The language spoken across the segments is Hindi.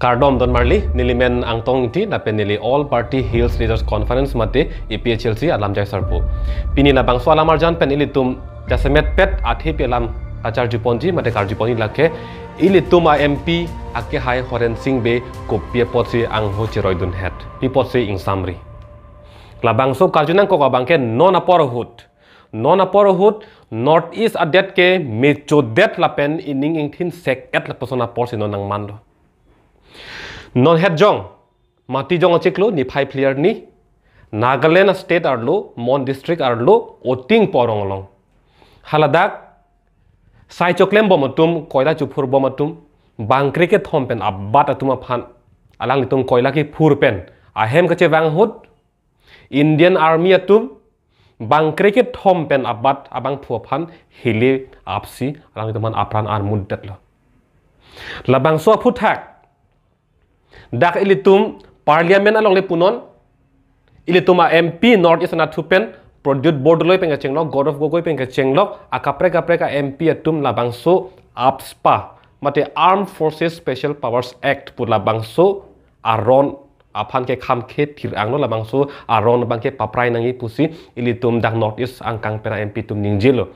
Kardom don marli nili men ang tong ti napen nili all party hills leaders conference mate EPHLC alam jai Pini la bang jan pen tum jasemet pet at hepi alam kacar jiponji mate kar jiponji lakhe ili tum a MP ake hai horen sing be kopie potsi ang ho ciroi dun het. Pi potsi ing samri. La bang so kar junang koko North East adet ke mecho det lapen ining ing tin seket lapasona porsi non ang mando non het jong mati jong lo ni phai player ni nagaland state arlo mon district arlo oting poronglong haladak sai choklem bomatum koila chupur bomatum bangkre ke thompen abbat atuma phan alang tum koila ki phurpen ahem kache wanghut indian army atum cricket ke pen abbat abang pan hile apsi alang man apran armud datla labang so phuthak dak ili tum parliament along le punon ili tuma mp north east na thupen produt board loi penga chenglok god of gogoi penga chenglok akapre kapre ka mp atum la bangso apspa mate armed forces special powers act pula bangso aron apan ke kham khe thir angno la bangso aron bangke paprai nangi pusi ili tum dak north east angkang pera mp tum ningjelo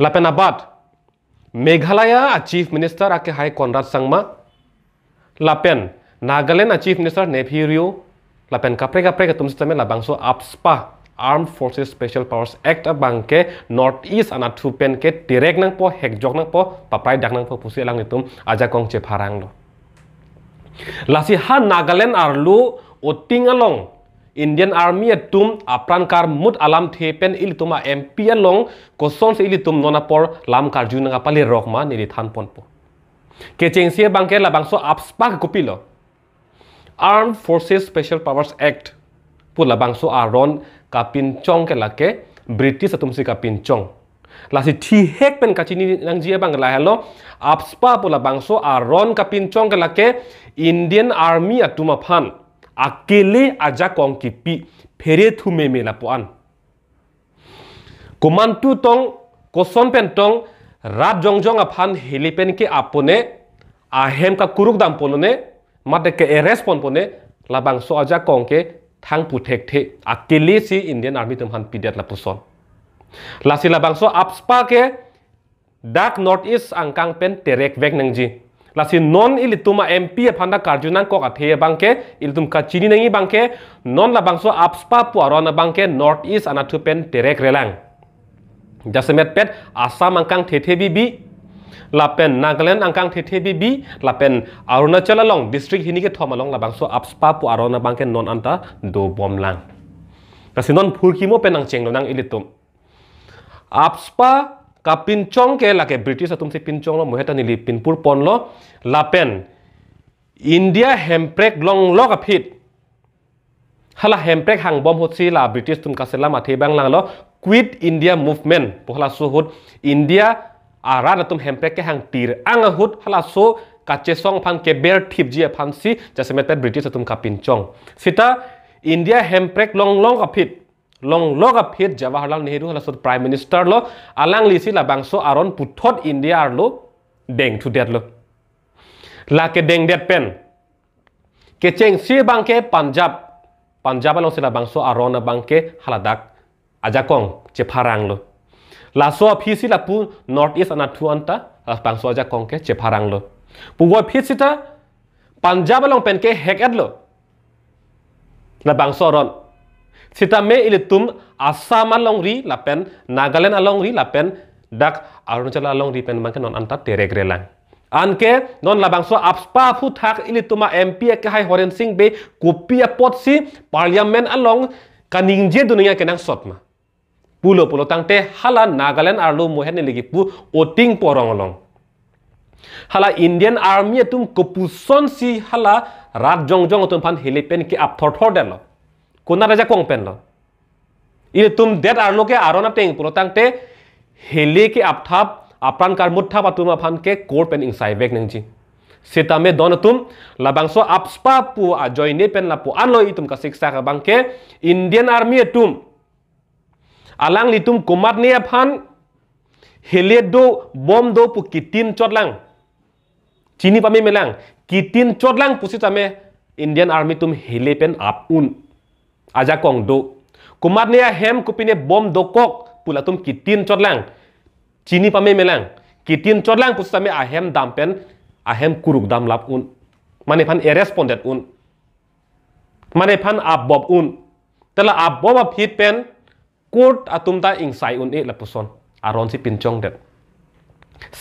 bat meghalaya chief minister ake hai konrad sangma lapen Nagaland Chief Minister Nephiru lapen kapre kapre ke tumsitame labangso APSPA Armed Forces Special Powers Act bangke North East ana thupen ke direk nang po jok nang po papai dak nang po pusi lang nitum aja kong che pharang lo lasi ha Nagaland arlu oting along Indian Army tum apran kar mut alam thepen il tuma MP along kosong se il tum nona por lam karjun nang pali rokma nili than pon po ke chengsie bangke labangso apspa kopilo arm forces special powers act पुलाबांगसो आरोन का पिनचोंग के लाके ब्रिटिश अतुमसी का पिनचोंग लासी ठी हेक पेन काचिनी नंगजिए बांगला हेलो आपस्पा पुलाबांगसो आरोन का पिनचोंग के लाके इंडियन आर्मी अतुमा फान अकेले आजा कोंग की पी फेरे थुमे मेला पुआन कुमांटू तोंग कोसोन पेन तोंग रात जोंग जोंग अफान हेली पेन के आपोने आहेम का कुरुक दाम पोलोने मादेके ए रेस्पन्ड पने लबांग सो आजा कोंके थांग पुथेक थे अकेले से इंडियन आर्मी तुम हन पिदेत ला पुसोन लासी लबांग सो अपस्पा के डार्क नॉर्थ ईस्ट अंकांग पेन टेरेक वेक नंगजी लासी नॉन इलि तुमा एमपी ए फंदा कार्जुनांग को अथे बांके इलि तुम का चिनी नंगी बांके नॉन लबांग सो अपस्पा पुआरोन बांके नॉर्थ ईस्ट अनाथु पेन टेरेक रेलांग जसमेत पेट आसाम अंकांग थेथे बीबी lapen nagaland angkang thethe bi bi lapen arunachal along district hinike thom along labang so apspa pu arona bangke non anta do bom lang kasinon phurkimo penang chenglo nang ilitum apspa ka pinchong ke lake british atum se pinchong lo moheta nili pinpur pon lo lapen india hemprek long lo ka phit hala hemprek hang bom hotsi la british tum kasela mathe bang lang lo quit india movement pohla suhut india ara na tum hempe ke hang tir ang hut hala so kache song phan ke ber thip ji phan si jase met british tum ka pin chong sita india hemprek long long apit long long apit jawaharlal nehru hala so prime minister lo alang si la bangso aron puthot india ar lo deng thu det lo la ke deng det pen ke cheng si bang ke punjab punjab lo si sila bangso aron bang ke hala dak ajakong che pharang lo लासो फीसी लापु नॉर्थ ईस्ट अनाथु अंता पांचो आजा कौन के चेफारांगलो पुगो फीसी ता पंजाब लोग पेन के हैकरलो ला पांचो रन सिता में इले तुम आसाम लंग री लापेन नागालैंड लोग री लापेन डक अरुणाचल लोग री पेन मांगे नॉन अंता तेरेग्रेलांग अनके नॉन लाबांसो आपस्पा फु थाक इले तुमा एमपी के हाई होरेन सिंह बे कोपिया पोटसी पार्लियामेंट अलोंग कनिंजे दुनिया के नंग सोतमा पुलो पुलो तंगे हाला नागालैंड आरो महेनि पु ओटिंग परंगलंग हाला इंडियन आर्मी तुम कपुसन सी हाला रात जंग जंग तुम फान हिले पेन की आपथर थर देलो कोना राजा कों पेन लो इले तुम देत आरो के आरो टेंग पुलो तंगे हेले के आपथाप आप्रान कार मुठा बा तुम के कोर पेन इन बैक नंगजी सेता में दोन तुम लबांगसो आपस्पा पु आ जॉइन पेन ला आलो इ का शिक्षा का बांके इंडियन आर्मी तुम आलांग लितुम कुमार ने फान हेलेट दो बम दो पु कितिन चोटलांग चीनी पामी मेलांग कितिन चोटलांग पुसी तमे इंडियन आर्मी तुम हेले पेन आप उन आजा कोंग दो कुमार ने हेम कुपिने बम दो कोक पुला तुम कितिन चोटलांग चीनी पामी मेलांग कितिन चोटलांग पुसी तमे अहम दाम पेन आहेम कुरुक दाम लाप उन माने फान एरेस्पोंडेड उन माने फान आप बब उन तला आप बब हिट पेन court atum ta ing sai un e la puson aron si pinchong det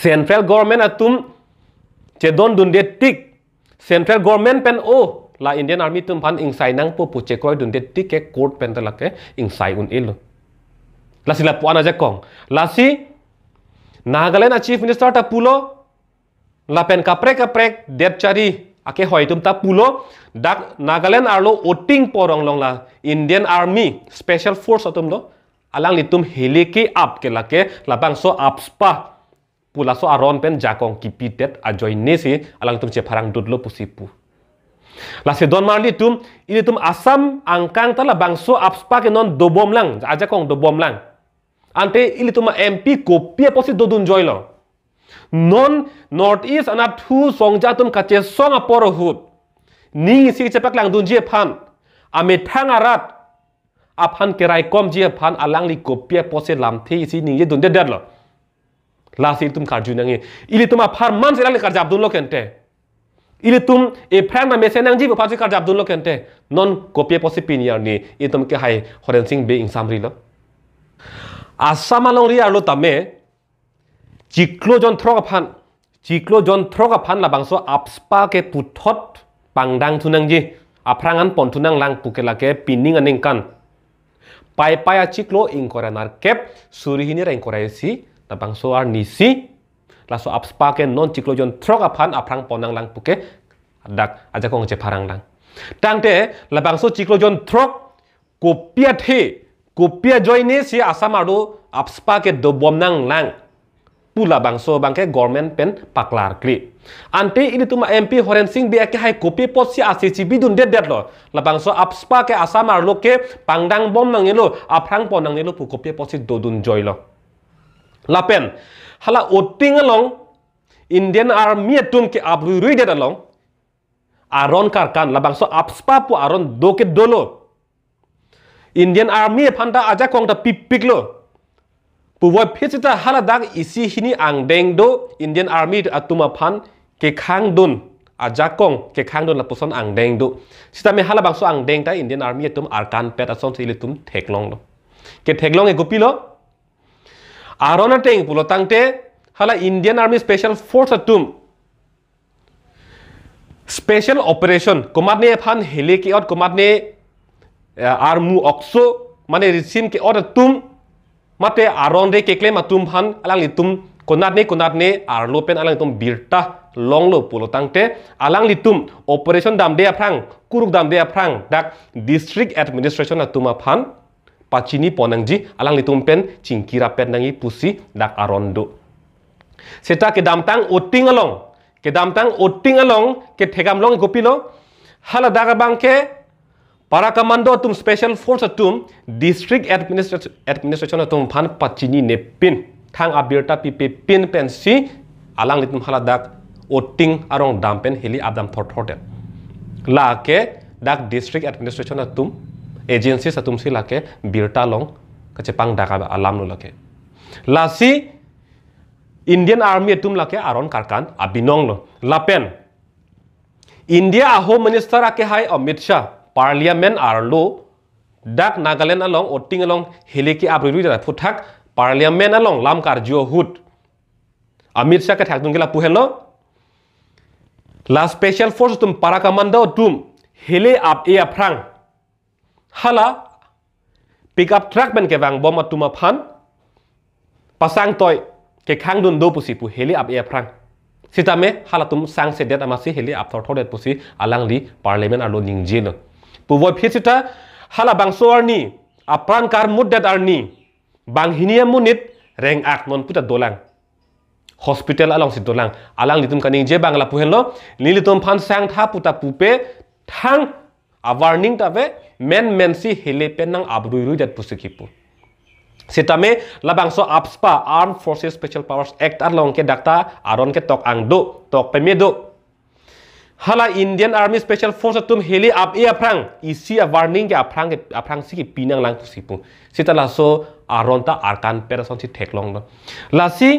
central government atum che don dun det tik central government pen o la indian army tum pan ing sai nang po pu che koi dun det tik ke court pen ta la ke ing sai un e lo la si la puan aja kong la si nagalen chief minister ta pulo la pen kapre kapre det chari ake tum ta pulo dak nagalen arlo oting porong long la indian army special force atum lo alang litum helike ap ke lake labang so apspa pula so aron pen jakong kipitet ajoy nesi alang litum parang dudlo pusipu lase don mar litum ini tum asam angkang tala bangso apspa ke non dobom lang aja kong dobom lang ante ili tuma mp apa e posi dodun joylo non north east ana thu songja tum kache song aporo hut ning si cepak lang dunje amit ame thangarat आफान केराय कम जी फान आलांगली कोपिया पोसे लामथे इसे निजे दुंदे डरलो लासी तुम खार्जु नंगे इले तुम आफार मान से लांगले खार्जा अब्दुल्लो केंटे इले तुम ए फ्रैंक ना मेसे नंग जी वफासी खार्जा अब्दुल्लो केंटे नॉन कोपिया पोसे पिनियार ने ये तुम के हाय हरेन सिंह बे इंसाम रिलो आसाम आलोंग रिया लो तमे चिक्लो जन थ्रो का फान चिक्लो जन थ्रो का फान ला बांसो आपस्पा के पुथोत बांगडांग थुनंग जी आफ्रांगान पोंथुनांग पुकेला के पिनिंग अनिंग कान Pai-pai in ingkora narkep surihinira ingkora esi nabang soar nisi laso apspaken non ciklo jon trok apan aprang ponang lang puke dak aja kong je parang lang tangte labang so ciklo jon trok kopiat he kopiat join si asam aps apspaket do nang lang pula bangso bangke government pen paklar kri ante ini tuma MP horensing Singh dia hai kopi pot si ACC bidun det det lo la bangso apspa ke asam ar lo ke pangdang bom nang elo aprang pon nang elo pu kopi pot si dodun joy lo la pen hala oting along Indian Army tun ke abru rui det along aron karkan la bangso apspa pu aron do dolo Indian Army panda aja kong ta pipik lo पुवा फिचता हाला दाग इसी हिनी आंग देंग दो इंडियन आर्मी अतुमा फान के खांग दुन आ जाकोंग के खांग दुन लपसन आंग देंग दो सिता में हाला बांसो आंग देंग ता इंडियन आर्मी अतुम आरकान पेट असन से इले तुम थेकलोंग लो के थेकलोंग ए गुपी लो आरोना टेंग पुलो तांगते हाला इंडियन आर्मी स्पेशल फोर्स अतुम स्पेशल ऑपरेशन कुमार ने फान हेली के और कुमार ने आर्मू ऑक्सो माने रिसीम के और तुम mate aron de kekle matum han alang litum konat ne konat ne arlo pen alang tum birta long lo pulo tangte alang litum operation dam de aprang kuruk dam de aprang dak district administration atuma phan pachini ponangji alang litum pen chingkira pen nangi pusi dak arondo seta ke damtang oting along ke damtang oting along ke thegam long gopilo hala dagabang ke Para commando Atum Special Force Atum District Administration Administration Atum phan Pachini Nepin thang Abirta Pipe Pin Pen Si Alang Litum Haladak Oting Arong Dampen Hili Abdam Thor Thorten Lake Dak District Administration Atum Agencies Atum Si Lake Birta Long pang Daka Alam lo Lake Lasi Indian army aron karkan abinong কাৰকান আবিনং লাপেন india আহোম minister ake hai amit shah parliament आर लो डाक नागालैंड अलोंग ओटिंग अलोंग हेलेकी आब्रुरु दा फुथाक पार्लियामेंट अलोंग लाम कार्जियो हुत अमित शाह के थाक दुंगला पुहेलो ला स्पेशल फोर्स तुम पारा कमांडो तुम हेले आप ए अफ्रांग हला पिकअप ट्रक बन के वांग बम तुम फान पसांग तोय के खांग दुन दो पुसी पु हेले आप ए अफ्रांग सीता हाला तुम सांग से डेट अमासी हेली आप थोड़े पुसी अलांग ली पार्लियामेंट आलो निंग जेनो পূবৈ ফিচিতা হালা বাংসোয়ার নি আপ্রাণ কার মুদ্যাত আর নি বাংহিনিয়া মুনিত রেং আক নন পুতা দোলাং হসপিটাল আলং সি দোলাং আলাং নিতুম কানি যে বাংলা পুহেল নিলিতুম ফানসাং থা পুতা পুপে থাং আবার্নিং তাবে মেন মেনসি হেলে পেনাং আবরুই রুই দাত পুসি কিপু সেটামে লাবাংস আপসপা arm forces special powers act আর লংকে ডাক্তার আরনকে তক আং দো তক পেমে দো हाला इंडियन आर्मी स्पेशल फोर्स तुम हेली आप ए अफ्रांग इसी वार्निंग के अफ्रांग अफ्रांग सी पीना लांग तो सिपु सीता लासो आरोन आरकान पेरसन सी ठेक लांग लासी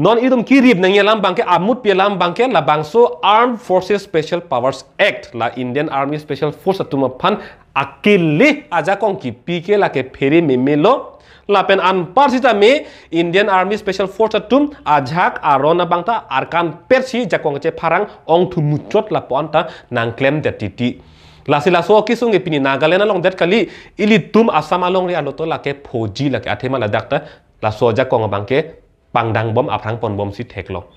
non idum ki rib nang yelam bangke amut pelam bangke la bangso armed forces special powers act la indian army special force atuma phan akele aja kong ki pk la ke fere memelo lapen an parsita me indian army special force atum ajak arona bangta arkan persi jakong che pharang ong muchot la ponta nang claim de titi lasi so ki sungi pini nagalena long that kali ili tum asama long re aloto la ke phoji la ke athema la dakta la soja kong bangke pangdang bom aprang pon bom si theklo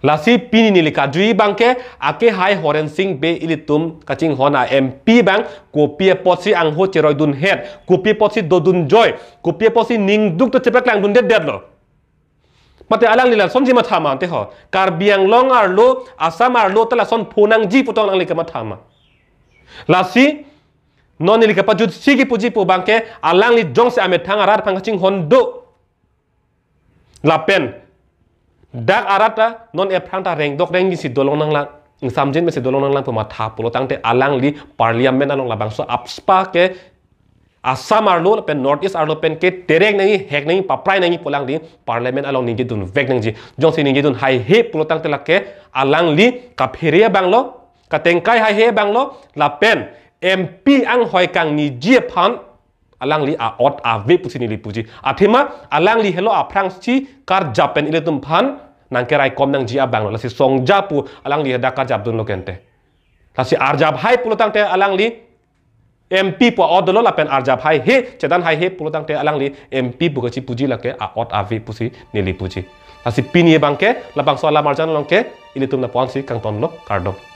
lasi pini nili kadri bangke ake hai horen sing be ilitum kaching hona mp bang kopie posi ang ho cheroi dun het kopie posi dodun joy kopie posi ning duk to chepek lang dun det detlo mate alang lila somji ma thama te ho karbiang long ar lo asam ar lo tala son phonang ji putong lang likama thama lasi non ilika pa jut sigi puji pu bangke alang li jong se ame thang arar phang kaching hon do लापेन डाक आरा नन एफ्रांता रेंगदक रेंग सि दलों नांगला सामजिन मेसे दलों नांगला फमा था पुलो तांते आलांगली पार्लियामेंट नांग लाबांग सो अपस्पा के आसाम आरलो पेन नॉर्थ ईस्ट आरलो पेन के टेरेक नै हेक नै पप्राय नै पोलांग दि पार्लियामेंट आलो निगे दुन वेग नै जि जों से निगे दुन हाय हे पोलो तांते लाके आलांगली काफेरिया बांगलो का टेंकाय हाय हे बांगलो लापेन एमपी आं हयकांग नि जिए फान alangli a ot a ve pusini li puji athema alangli helo hello a france chi kar japan ile tum phan nang kerai kom nang jia bang la si song japu alangli da ka jab dun lokente la si ar jab hai pulotang te alangli MP po odolo la pen arjab hai he chedan hai he pulotang te alang li MP bu chi puji la ke a ot a ve pusi ni li puji la si pinie bang ke la bang so la marjan long ke ile tum na pon si kang ton lo kar do